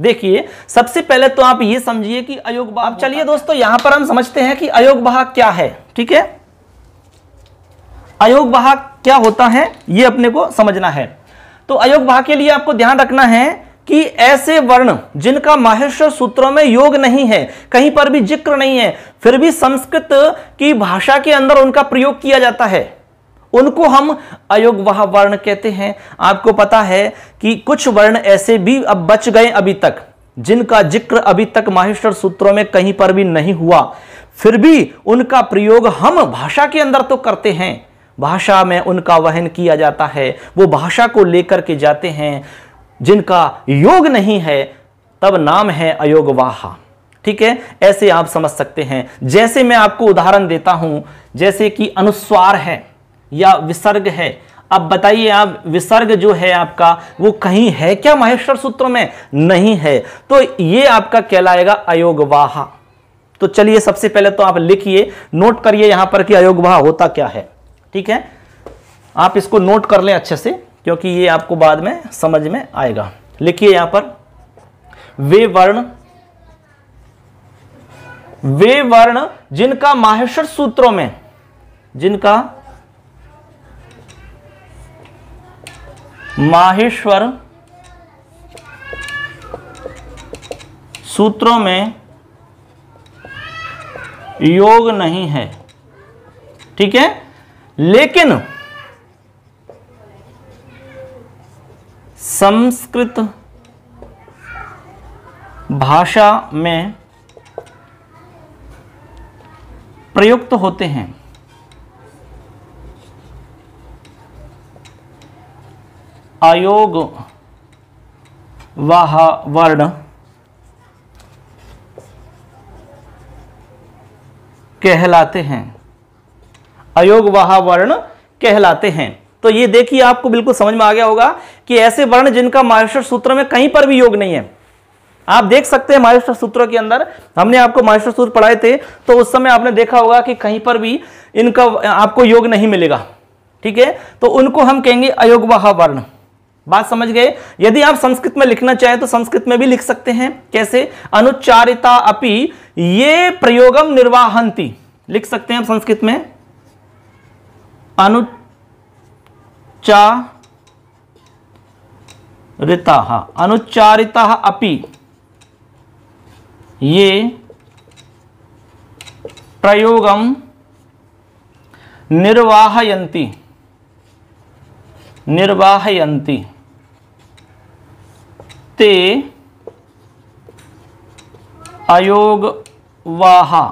देखिए सबसे पहले तो आप ये समझिए कि अयोग अब चलिए दोस्तों यहां पर हम समझते हैं कि अयोग वाहक क्या है ठीक है अयोग वाहक क्या होता है ये अपने को समझना है तो अयोग वाहक के लिए आपको ध्यान रखना है कि ऐसे वर्ण जिनका माहेश्वर सूत्रों में योग नहीं है कहीं पर भी जिक्र नहीं है फिर भी संस्कृत की भाषा के अंदर उनका प्रयोग किया जाता है उनको हम अयोग वह वर्ण कहते हैं आपको पता है कि कुछ वर्ण ऐसे भी अब बच गए अभी तक जिनका जिक्र अभी तक माहेश्वर सूत्रों में कहीं पर भी नहीं हुआ फिर भी उनका प्रयोग हम भाषा के अंदर तो करते हैं भाषा में उनका वहन किया जाता है वो भाषा को लेकर के जाते हैं जिनका योग नहीं है तब नाम है अयोगवाहा ठीक है ऐसे आप समझ सकते हैं जैसे मैं आपको उदाहरण देता हूं जैसे कि अनुस्वार है या विसर्ग है अब बताइए आप विसर्ग जो है आपका वो कहीं है क्या महेश्वर सूत्र में नहीं है तो ये आपका कहलाएगा अयोगवाहा तो चलिए सबसे पहले तो आप लिखिए नोट करिए यहां पर कि अयोगवाहा होता क्या है ठीक है आप इसको नोट कर लें अच्छे से क्योंकि ये आपको बाद में समझ में आएगा लिखिए यहां पर वे वर्ण वे वर्ण जिनका माहेश्वर सूत्रों में जिनका माहेश्वर सूत्रों में योग नहीं है ठीक है लेकिन संस्कृत भाषा में प्रयुक्त होते हैं अयोग वाह वर्ण कहलाते हैं अयोग वाह वर्ण कहलाते हैं तो ये देखिए आपको बिल्कुल समझ में आ गया होगा कि ऐसे वर्ण जिनका महेश्वर सूत्र में कहीं पर भी योग नहीं है आप देख सकते हैं महेश्वर सूत्र के अंदर हमने आपको महेश्वर सूत्र पढ़ाए थे तो उस समय आपने देखा होगा कि कहीं पर भी इनका आपको योग नहीं मिलेगा ठीक है तो उनको हम कहेंगे अयोग वह वर्ण बात समझ गए यदि आप संस्कृत में लिखना चाहें तो संस्कृत में भी लिख सकते हैं कैसे अनुच्चारिता अपि ये प्रयोगम निर्वाहंती लिख सकते हैं आप संस्कृत में अनुच्चारिता अनुच्चारिता अपि ये प्रयोगम निर्वाहयंती निर्वाहयंती ते अयोग वाहा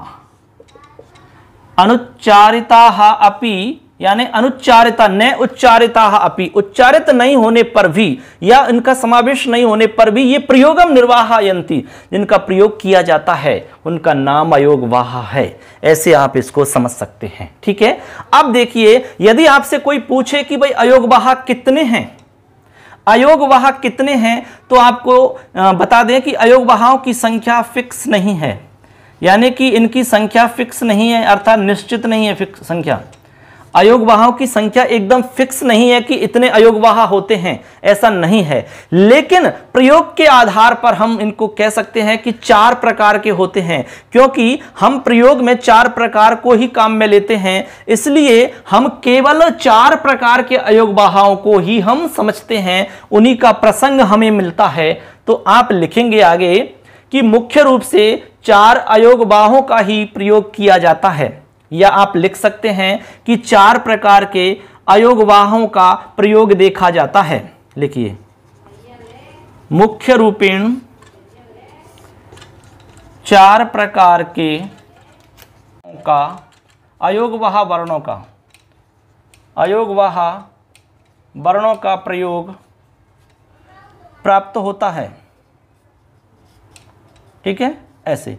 अनुच्चारिता अपि यानी अनुच्चारिता न उच्चारिता अपि उच्चारित नहीं होने पर भी या इनका समावेश नहीं होने पर भी ये प्रयोगम निर्वाहयंती जिनका प्रयोग किया जाता है उनका नाम अयोग है ऐसे आप इसको समझ सकते हैं ठीक है अब देखिए यदि आपसे कोई पूछे कि भाई अयोग कितने हैं अयोगवाह कितने हैं तो आपको बता दें कि अयोगवाहों की संख्या फिक्स नहीं है यानी कि इनकी संख्या फिक्स नहीं है अर्थात निश्चित नहीं है फिक्स संख्या अयोगवाहों की संख्या एकदम फिक्स नहीं है कि इतने अयोगवाह होते हैं ऐसा नहीं है लेकिन प्रयोग के आधार पर हम इनको कह सकते हैं कि चार प्रकार के होते हैं क्योंकि हम प्रयोग में चार प्रकार को ही काम में लेते हैं इसलिए हम केवल चार प्रकार के अयोगवाहाओं को ही हम समझते हैं उन्हीं का प्रसंग हमें मिलता है तो आप लिखेंगे आगे कि मुख्य रूप से चार अयोगवाहों का ही प्रयोग किया जाता है या आप लिख सकते हैं कि चार प्रकार के अयोगवाहों का प्रयोग देखा जाता है लिखिए मुख्य रूपेण चार प्रकार के का अयोगवाह वर्णों का अयोगवाह वर्णों का प्रयोग प्राप्त होता है ठीक है ऐसे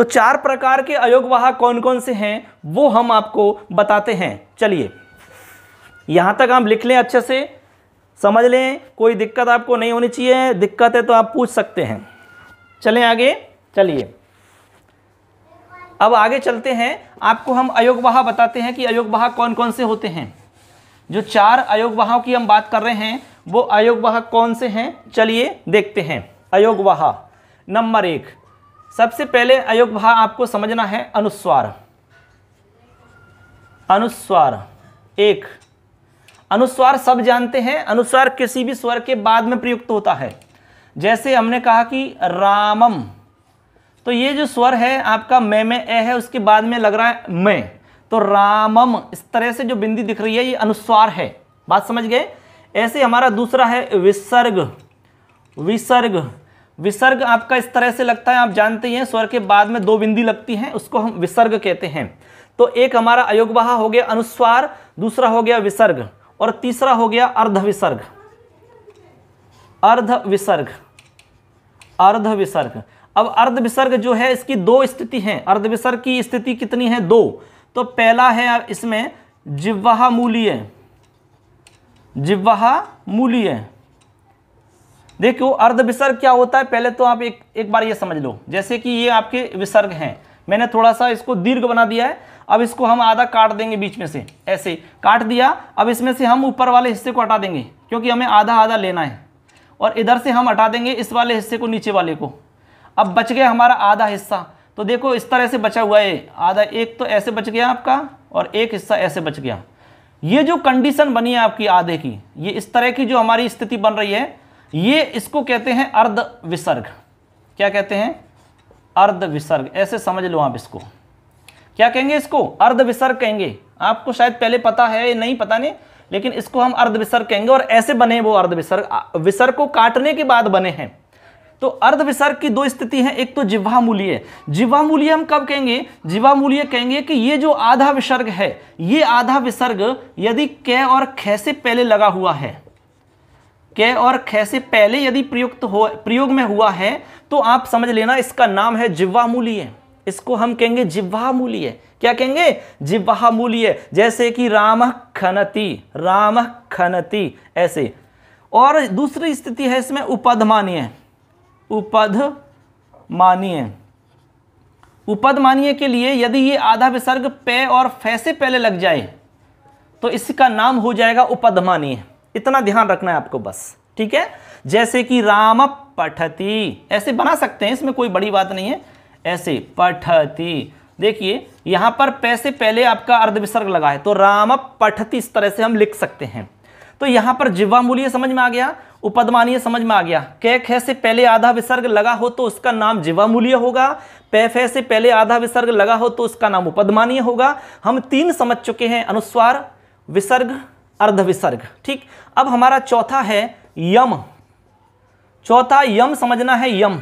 तो चार प्रकार के अयोगवाहक कौन कौन से हैं वो हम आपको बताते हैं चलिए यहां तक आप लिख लें अच्छे से समझ लें कोई दिक्कत आपको नहीं होनी चाहिए दिक्कत है तो आप पूछ सकते हैं चलें आगे चलिए अब आगे चलते हैं आपको हम अयोगवाह बताते हैं कि अयोगवाह कौन कौन से होते हैं जो चार अयोगवाहों की हम बात कर रहे हैं वो अयोगवाह कौन से हैं चलिए देखते हैं अयोगवाह नंबर एक सबसे पहले अयोग भा आपको समझना है अनुस्वार अनुस्वार एक अनुस्वार सब जानते हैं अनुस्वार किसी भी स्वर के बाद में प्रयुक्त होता है जैसे हमने कहा कि रामम तो ये जो स्वर है आपका मैं में ए है उसके बाद में लग रहा है मैं तो रामम इस तरह से जो बिंदी दिख रही है ये अनुस्वार है बात समझ गए ऐसे हमारा दूसरा है विसर्ग विसर्ग विसर्ग आपका इस तरह से लगता है आप जानते ही हैं स्वर के बाद में दो बिंदी लगती हैं उसको हम विसर्ग कहते हैं तो एक हमारा अयोगवाहा हो गया अनुस्वार दूसरा हो गया विसर्ग और तीसरा हो गया अर्धविसर्ग अर्धविसर्ग अर्ध विसर्ग अब अर्धविसर्ग जो है इसकी दो स्थिति है अर्धविसर्ग की स्थिति कितनी है दो तो पहला है इसमें जिव्वाहा मूल्य जिव्वाहा मूल्य देखो अर्ध विसर्ग क्या होता है पहले तो आप एक एक बार ये समझ लो जैसे कि ये आपके विसर्ग हैं मैंने थोड़ा सा इसको दीर्घ बना दिया है अब इसको हम आधा काट देंगे बीच में से ऐसे काट दिया अब इसमें से हम ऊपर वाले हिस्से को हटा देंगे क्योंकि हमें आधा आधा लेना है और इधर से हम हटा देंगे इस वाले हिस्से को नीचे वाले को अब बच गया हमारा आधा हिस्सा तो देखो इस तरह से बचा हुआ है आधा एक तो ऐसे बच गया आपका और एक हिस्सा ऐसे बच गया ये जो कंडीशन बनी है आपकी आधे की ये इस तरह की जो हमारी स्थिति बन रही है ये इसको कहते हैं अर्ध विसर्ग क्या कहते हैं अर्ध विसर्ग ऐसे समझ लो आप इसको क्या कहेंगे इसको अर्ध विसर्ग कहेंगे आपको शायद पहले पता है नहीं पता नहीं लेकिन इसको हम अर्ध विसर्ग कहेंगे और ऐसे बने वो अर्ध विसर्ग विसर्ग को काटने के बाद बने हैं तो अर्ध विसर्ग की दो स्थिति है एक तो जिह्वा मूल्य हम कब कहेंगे मूल्य कहेंगे कि ये जो आधा विसर्ग है ये आधा विसर्ग यदि कै और खे से पहले लगा हुआ है के और ख से पहले यदि प्रयुक्त हो प्रयोग में हुआ है तो आप समझ लेना इसका नाम है मूल्य इसको हम कहेंगे मूल्य क्या कहेंगे मूल्य जैसे कि राम खनति राम खनति ऐसे और दूसरी स्थिति है इसमें उपद मानिय उपध मानिय उपद मानिय के लिए यदि ये आधा विसर्ग पे और फैसे पहले लग जाए तो इसका नाम हो जाएगा उपधमानीय इतना ध्यान रखना है आपको बस ठीक है जैसे कि राम पठती ऐसे बना सकते हैं इसमें कोई बड़ी बात नहीं है ऐसे पठती देखिए यहां पर पैसे पहले आपका अर्धविसर्ग लगा है तो राम पठती इस तरह से हम लिख सकते हैं तो यहां पर मूल्य समझ में आ गया उपदमानीय समझ में आ गया कै खे से पहले आधा विसर्ग लगा हो तो उसका नाम मूल्य होगा पै फे से पहले आधा विसर्ग लगा हो तो उसका नाम उपदमानीय होगा हम तीन समझ चुके हैं अनुस्वार विसर्ग अर्धविसर्ग ठीक अब हमारा चौथा है यम चौथा यम समझना है यम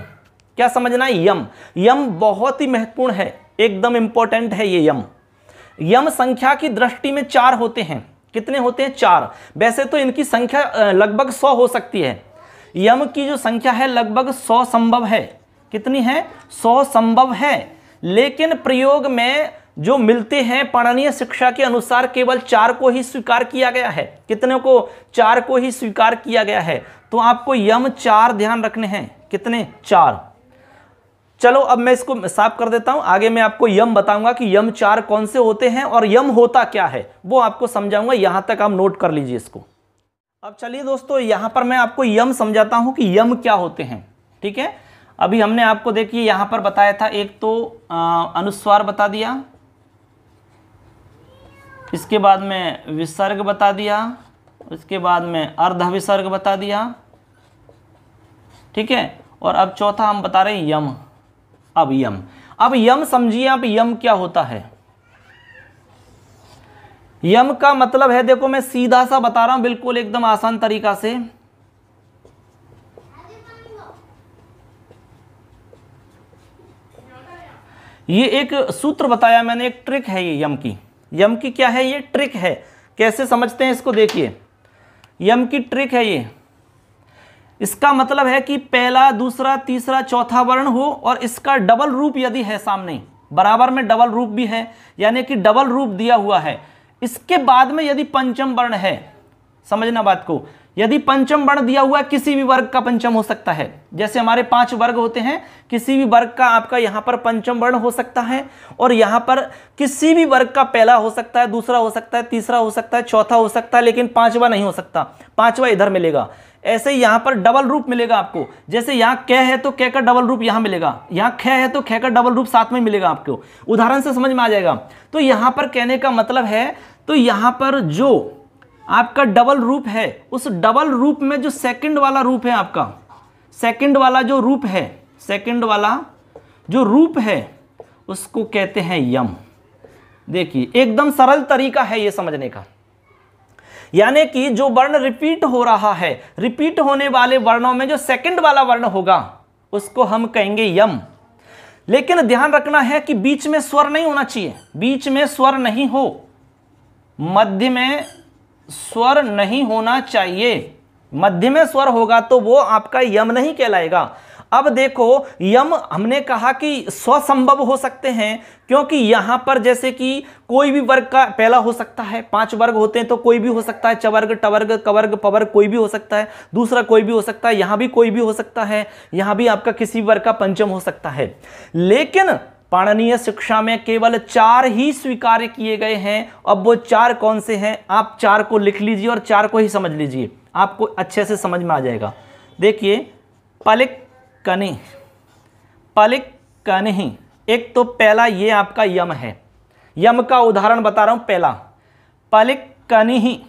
क्या समझना है यम यम बहुत ही महत्वपूर्ण है एकदम इंपॉर्टेंट है ये यम यम संख्या की दृष्टि में चार होते हैं कितने होते हैं चार वैसे तो इनकी संख्या लगभग सौ हो सकती है यम की जो संख्या है लगभग सौ संभव है कितनी है सौ संभव है लेकिन प्रयोग में जो मिलते हैं पाणनीय शिक्षा के अनुसार केवल चार को ही स्वीकार किया गया है कितने को चार को ही स्वीकार किया गया है तो आपको यम चार ध्यान रखने हैं कितने चार चलो अब मैं इसको साफ कर देता हूं आगे मैं आपको यम बताऊंगा कि यम चार कौन से होते हैं और यम होता क्या है वो आपको समझाऊंगा यहां तक आप नोट कर लीजिए इसको अब चलिए दोस्तों यहां पर मैं आपको यम समझाता हूं कि यम क्या होते हैं ठीक है अभी हमने आपको देखिए यहां पर बताया था एक तो आ, अनुस्वार बता दिया इसके बाद में विसर्ग बता दिया उसके बाद में अर्धविसर्ग बता दिया ठीक है और अब चौथा हम बता रहे हैं यम अब यम अब यम समझिए आप यम क्या होता है यम का मतलब है देखो मैं सीधा सा बता रहा हूं बिल्कुल एकदम आसान तरीका से ये एक सूत्र बताया मैंने एक ट्रिक है ये यम की यम की क्या है ये ट्रिक है कैसे समझते हैं इसको देखिए यम की ट्रिक है ये इसका मतलब है कि पहला दूसरा तीसरा चौथा वर्ण हो और इसका डबल रूप यदि है सामने बराबर में डबल रूप भी है यानी कि डबल रूप दिया हुआ है इसके बाद में यदि पंचम वर्ण है समझना बात को यदि पंचम वर्ण दिया हुआ है किसी भी वर्ग का पंचम हो सकता है जैसे हमारे पांच वर्ग होते हैं किसी भी वर्ग का आपका यहाँ पर पंचम वर्ण हो सकता है और यहाँ पर किसी भी वर्ग का पहला हो सकता है दूसरा हो सकता है तीसरा हो सकता है चौथा हो सकता है लेकिन पांचवा नहीं हो सकता पांचवा इधर मिलेगा ऐसे यहां पर डबल रूप मिलेगा आपको जैसे यहाँ क है तो कह का डबल रूप यहां मिलेगा यहाँ ख है तो ख का डबल रूप साथ में मिलेगा आपको उदाहरण से समझ में आ जाएगा तो यहां पर कहने का मतलब है तो यहाँ पर जो आपका डबल रूप है उस डबल रूप में जो सेकंड वाला रूप है आपका सेकंड वाला जो रूप है सेकंड वाला जो रूप है उसको कहते हैं यम देखिए एकदम सरल तरीका है ये समझने का यानी कि जो वर्ण रिपीट हो रहा है रिपीट होने वाले वर्णों में जो सेकंड वाला वर्ण होगा उसको हम कहेंगे यम लेकिन ध्यान रखना है कि बीच में स्वर नहीं होना चाहिए बीच में स्वर नहीं हो मध्य में स्वर नहीं होना चाहिए मध्य में स्वर होगा तो वो आपका यम नहीं कहलाएगा अब देखो यम हमने कहा कि स्वसंभव हो सकते हैं क्योंकि यहां पर जैसे कि कोई भी वर्ग का पहला हो सकता है पांच वर्ग होते हैं तो कोई भी हो सकता है चवर्ग टवर्ग कवर्ग पवर्ग कोई भी हो सकता है दूसरा कोई भी हो सकता है यहां भी कोई भी हो सकता है यहां भी आपका किसी वर्ग का पंचम हो सकता है लेकिन पाणनीय शिक्षा में केवल चार ही स्वीकार्य किए गए हैं अब वो चार कौन से हैं आप चार को लिख लीजिए और चार को ही समझ लीजिए आपको अच्छे से समझ में आ जाएगा देखिए पलिक कनि पलिक कनि एक तो पहला ये आपका यम है यम का उदाहरण बता रहा हूँ पहला पलिक कनि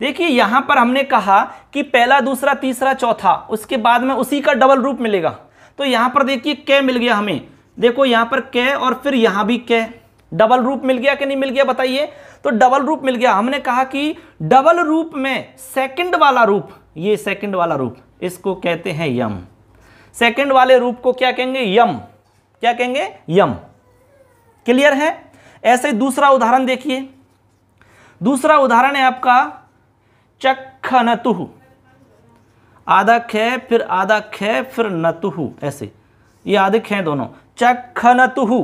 देखिए यहाँ पर हमने कहा कि पहला दूसरा तीसरा चौथा उसके बाद में उसी का डबल रूप मिलेगा तो यहाँ पर देखिए क्या मिल गया हमें देखो यहां पर कै और फिर यहां भी कै डबल रूप मिल गया कि नहीं मिल गया बताइए तो डबल रूप मिल गया हमने कहा कि डबल रूप में सेकंड वाला रूप ये सेकंड वाला रूप इसको कहते हैं यम सेकंड वाले रूप को क्या कहेंगे यम क्या कहेंगे यम क्लियर है ऐसे दूसरा उदाहरण देखिए दूसरा उदाहरण है आपका चखन तुह आधा खे फिर आधा खे फिर नतुह ऐसे ये आधे खे दोनों चखनतुहु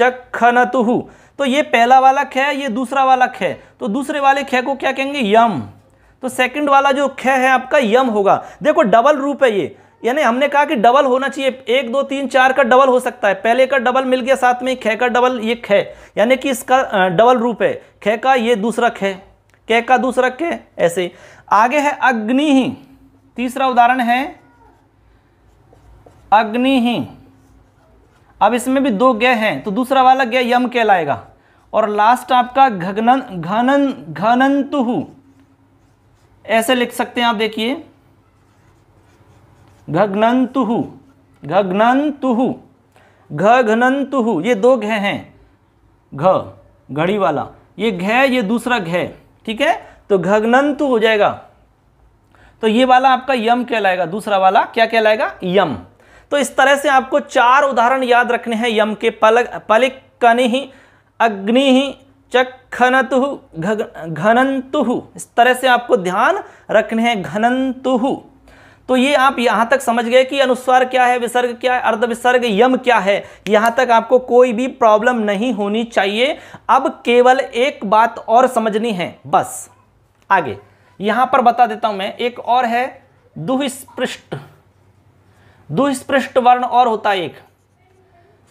तुह तो ये पहला वाला ख है ये दूसरा वाला ख तो दूसरे वाले ख को क्या कहेंगे यम तो सेकंड वाला जो ख है आपका यम होगा देखो डबल रूप है ये यानी हमने कहा कि डबल होना चाहिए एक दो तीन चार का डबल हो सकता है पहले का डबल मिल गया साथ में खे का डबल ये ख यानी कि इसका डबल रूप है ख का ये दूसरा ख कह का दूसरा ख ऐसे आगे है अग्नि ही तीसरा उदाहरण है अग्नि ही अब इसमें भी दो गय हैं तो दूसरा वाला गय यम कहलाएगा और लास्ट आपका घगनन घनन घनंतु ऐसे लिख सकते हैं आप देखिए घगनंतु घगनंतु घघनंतु ये दो घ हैं घ घड़ी वाला ये घ ये दूसरा घ ठीक है तो घगनंतु हो जाएगा तो ये वाला आपका यम कहलाएगा दूसरा वाला क्या कहलाएगा यम तो इस तरह से आपको चार उदाहरण याद रखने हैं यम के पलक पलिक कनि अग्नि चखनतु घनंतु इस तरह से आपको ध्यान रखने हैं घनंतु तो ये आप यहाँ तक समझ गए कि अनुस्वार क्या है विसर्ग क्या है अर्धविसर्ग यम क्या है यहां तक आपको कोई भी प्रॉब्लम नहीं होनी चाहिए अब केवल एक बात और समझनी है बस आगे यहां पर बता देता हूं मैं एक और है दुस्पृष्ट दुहिस्पृष्ट वर्ण और होता है एक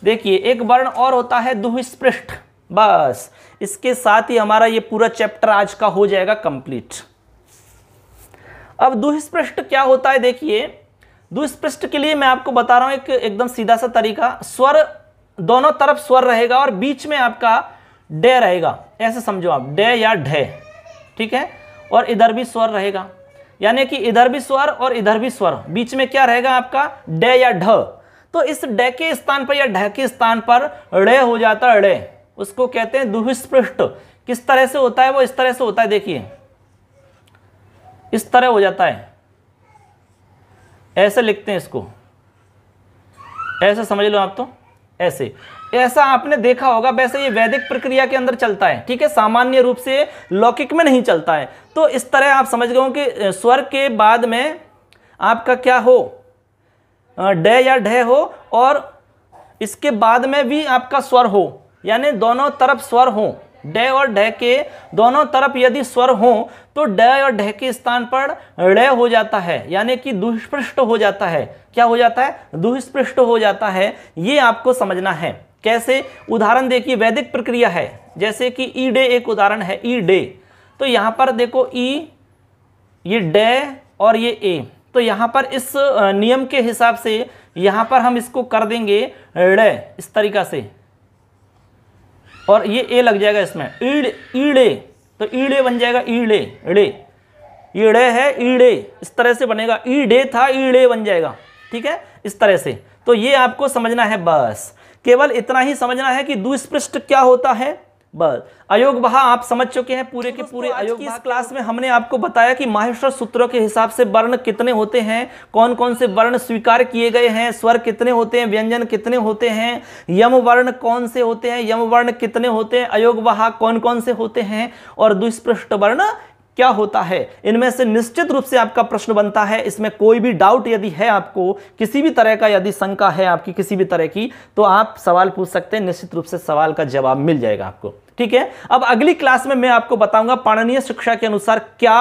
देखिए एक वर्ण और होता है दुहिस्पृष्ट बस इसके साथ ही हमारा ये पूरा चैप्टर आज का हो जाएगा कंप्लीट अब दुहिस्पृष्ट क्या होता है देखिए दुष्पृष्ट के लिए मैं आपको बता रहा हूं एक एकदम सीधा सा तरीका स्वर दोनों तरफ स्वर रहेगा और बीच में आपका डे रहेगा ऐसे समझो आप डे या ढे ठीक है और इधर भी स्वर रहेगा यानी कि इधर भी स्वर और इधर भी स्वर बीच में क्या रहेगा आपका डे या ढ तो इस डे के स्थान पर या ढ के स्थान पर ड़े हो जाता है उसको कहते हैं दुहिस्पृष्ट किस तरह से होता है वो इस तरह से होता है देखिए इस तरह हो जाता है ऐसे लिखते हैं इसको ऐसे समझ लो आप तो ऐसे ऐसा आपने देखा होगा वैसे ये वैदिक प्रक्रिया के अंदर चलता है ठीक है सामान्य रूप से लौकिक में नहीं चलता है तो इस तरह आप समझ गए कि स्वर के बाद में आपका क्या हो ड या ढ हो और इसके बाद में भी आपका स्वर हो यानी दोनों तरफ स्वर हो ड और ढ के दोनों तरफ यदि स्वर हो तो ड और ढ के स्थान पर ड़ हो जाता है यानी कि दुष्पृष्ट हो जाता है क्या हो जाता है दुष्पृष्ट हो जाता है ये आपको समझना है कैसे उदाहरण देखिए वैदिक प्रक्रिया है जैसे कि ई डे एक उदाहरण है ई डे तो यहाँ पर देखो ई ये डे और ये ए तो यहाँ पर इस नियम के हिसाब से यहाँ पर हम इसको कर देंगे डे इस तरीका से और ये ए लग जाएगा इसमें ईड ईड़े तो ईड़े बन जाएगा ईड़े ईड़े ईड़े है ईड़े इस तरह से बनेगा ईडे था ईड़े बन जाएगा ठीक है इस तरह से तो ये आपको समझना है बस केवल इतना ही समझना है कि दुष्पृष्ट क्या होता है बस अयोग बहा आप समझ चुके हैं पूरे के तो पूरे अयोग की इस क्लास में हमने आपको बताया कि माहेश्वर सूत्रों के हिसाब से वर्ण कितने होते हैं कौन कौन से वर्ण स्वीकार किए गए हैं स्वर कितने होते हैं व्यंजन कितने होते हैं यम वर्ण कौन से होते हैं यम वर्ण कितने होते हैं अयोग वहा कौन कौन से होते हैं और दुष्पृष्ट वर्ण क्या होता है इनमें से निश्चित रूप से आपका प्रश्न बनता है इसमें कोई भी डाउट यदि है आपको किसी भी तरह का यदि शंका है आपकी किसी भी तरह की तो आप सवाल पूछ सकते हैं निश्चित रूप से सवाल का जवाब मिल जाएगा आपको ठीक है अब अगली क्लास में मैं आपको बताऊंगा पाणनीय शिक्षा के अनुसार क्या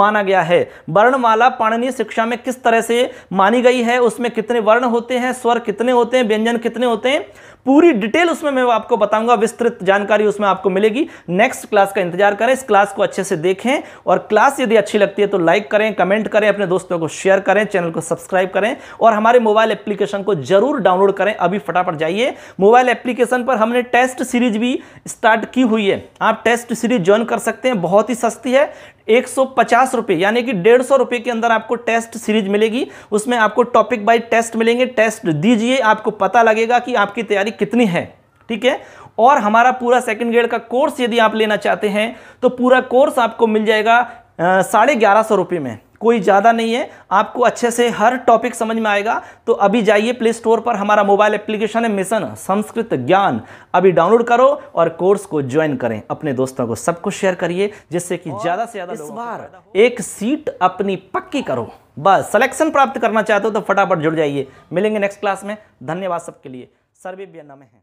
माना गया है वर्णमाला पाणनीय शिक्षा में किस तरह से मानी गई है उसमें कितने वर्ण होते हैं स्वर कितने होते हैं व्यंजन कितने होते हैं पूरी डिटेल उसमें मैं आपको बताऊंगा विस्तृत जानकारी उसमें आपको मिलेगी नेक्स्ट क्लास का इंतजार करें इस क्लास को अच्छे से देखें और क्लास यदि अच्छी लगती है तो लाइक करें कमेंट करें अपने दोस्तों को शेयर करें चैनल को सब्सक्राइब करें और हमारे मोबाइल एप्लीकेशन को जरूर डाउनलोड करें अभी फटाफट जाइए मोबाइल एप्लीकेशन पर हमने टेस्ट सीरीज भी स्टार्ट की हुई है आप टेस्ट सीरीज ज्वाइन कर सकते हैं बहुत ही सस्ती है एक सौ पचास रुपये यानी कि डेढ़ सौ रुपये के अंदर आपको टेस्ट सीरीज मिलेगी उसमें आपको टॉपिक बाई टेस्ट मिलेंगे टेस्ट दीजिए आपको पता लगेगा कि आपकी तैयारी कितनी है ठीक है और हमारा पूरा सेकंड ग्रेड का कोर्स यदि आप लेना चाहते हैं तो पूरा कोर्स आपको मिल जाएगा साढ़े ग्यारह सौ रुपये में कोई ज़्यादा नहीं है आपको अच्छे से हर टॉपिक समझ में आएगा तो अभी जाइए प्ले स्टोर पर हमारा मोबाइल एप्लीकेशन है मिशन संस्कृत ज्ञान अभी डाउनलोड करो और कोर्स को ज्वाइन करें अपने दोस्तों को सबको शेयर करिए जिससे कि ज़्यादा से ज़्यादा इस बार एक सीट अपनी पक्की करो बस सलेक्शन प्राप्त करना चाहते हो तो फटाफट जुड़ जाइए मिलेंगे नेक्स्ट क्लास में धन्यवाद सबके लिए सर्वे नमे हैं